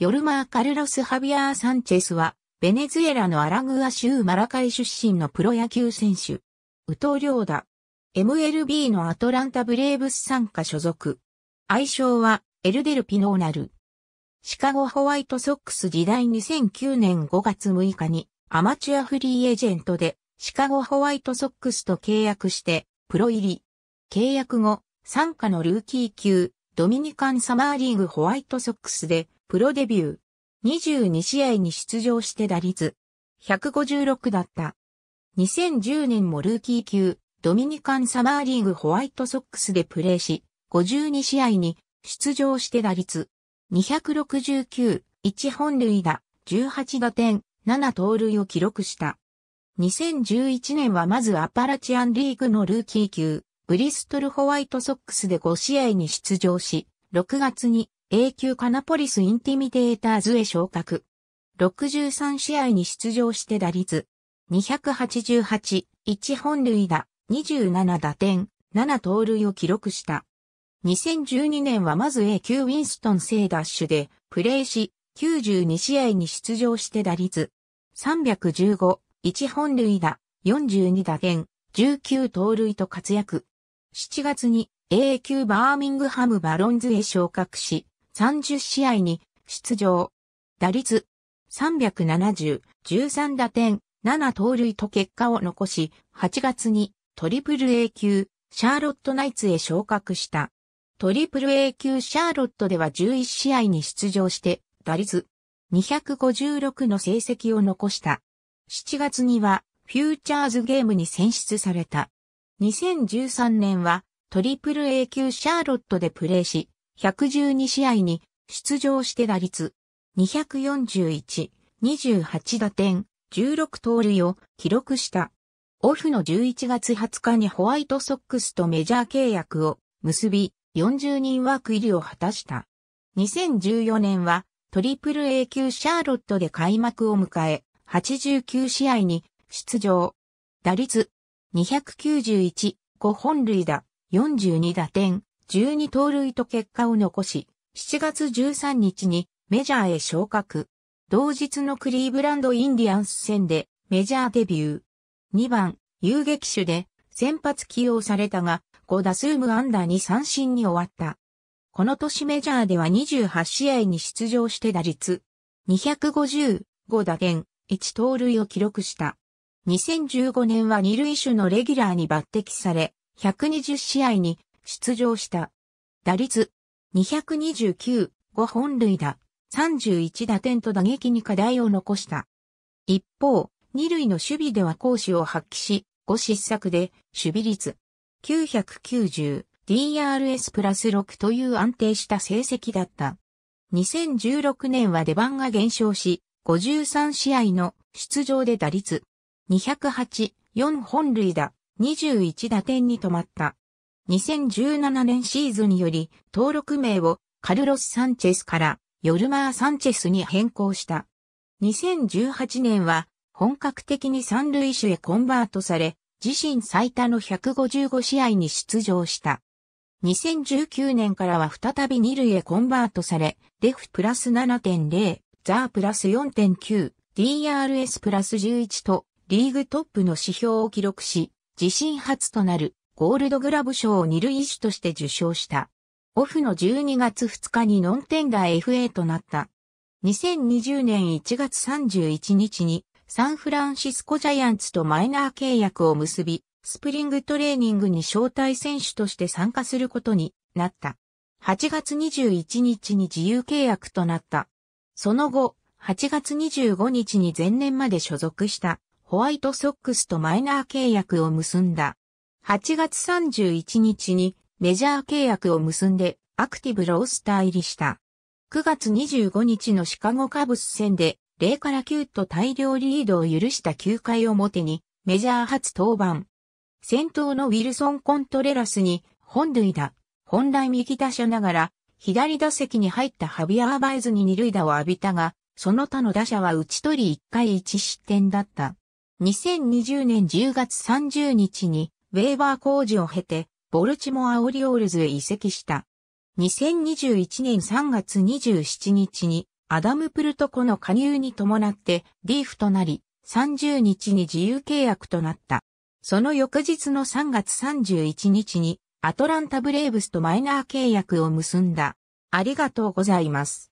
ヨルマー・カルロス・ハビアー・サンチェスは、ベネズエラのアラグア州マラカイ出身のプロ野球選手。ウトリョーダ。MLB のアトランタ・ブレーブス参加所属。愛称は、エルデル・ピノーナル。シカゴ・ホワイトソックス時代2009年5月6日に、アマチュアフリーエージェントで、シカゴ・ホワイトソックスと契約して、プロ入り。契約後、参加のルーキー級、ドミニカン・サマーリーグ・ホワイトソックスで、プロデビュー。22試合に出場して打率。156だった。2010年もルーキー級、ドミニカンサマーリーグホワイトソックスでプレーし、52試合に出場して打率。269、1本塁打、18打点、7盗塁を記録した。2011年はまずアパラチアンリーグのルーキー級、ブリストルホワイトソックスで5試合に出場し、6月に A 級カナポリスインティミテーターズへ昇格。63試合に出場して打率。288、1本塁打、27打点、7盗塁を記録した。2012年はまず A 級ウィンストン聖ダッシュでプレーし、92試合に出場して打率。315、1本塁打、42打点、19盗塁と活躍。7月に A 級バーミングハムバロンズへ昇格し、30試合に出場。打率370、13打点、7盗塁と結果を残し、8月にトリプル A 級シャーロットナイツへ昇格した。トリプル A 級シャーロットでは11試合に出場して、打率256の成績を残した。7月にはフューチャーズゲームに選出された。2013年はトリプル A 級シャーロットでプレーし、112試合に出場して打率241、28打点、16盗塁を記録した。オフの11月20日にホワイトソックスとメジャー契約を結び、40人枠入りを果たした。2014年はトリプル A 級シャーロットで開幕を迎え、89試合に出場。打率291、5本塁打、42打点、12盗塁と結果を残し、7月13日にメジャーへ昇格。同日のクリーブランドインディアンス戦でメジャーデビュー。2番、遊撃手で先発起用されたが、5打数無安打に三振に終わった。この年メジャーでは28試合に出場して打率250、5打点、1盗塁を記録した。2015年は二塁手のレギュラーに抜擢され、120試合に出場した。打率229、5本塁打、31打点と打撃に課題を残した。一方、二塁の守備では講師を発揮し、5失策で守備率990、DRS プラス6という安定した成績だった。2016年は出番が減少し、53試合の出場で打率208、4本塁打、21打点に止まった。2017年シーズンより登録名をカルロス・サンチェスからヨルマー・サンチェスに変更した。2018年は本格的に三塁手へコンバートされ、自身最多の155試合に出場した。2019年からは再び二塁へコンバートされ、デフプラス7.0、ザープラス4.9、DRS プラス11とリーグトップの指標を記録し、自身初となるゴールドグラブ賞を二類種として受賞した。オフの12月2日にノンテンダー FA となった。2020年1月31日にサンフランシスコジャイアンツとマイナー契約を結び、スプリングトレーニングに招待選手として参加することになった。8月21日に自由契約となった。その後、8月25日に前年まで所属したホワイトソックスとマイナー契約を結んだ。8月31日にメジャー契約を結んでアクティブロースター入りした。9月25日のシカゴカブス戦で0から9と大量リードを許した9回表にメジャー初登板。先頭のウィルソン・コントレラスに本塁打、本来右打者ながら左打席に入ったハビアアバイズに二塁打を浴びたが、その他の打者は打ち取り1回1失点だった。2020年10月30日にウェーバー工事を経て、ボルチモアオリオールズへ移籍した。2021年3月27日に、アダム・プルトコの加入に伴って、リーフとなり、30日に自由契約となった。その翌日の3月31日に、アトランタ・ブレーブスとマイナー契約を結んだ。ありがとうございます。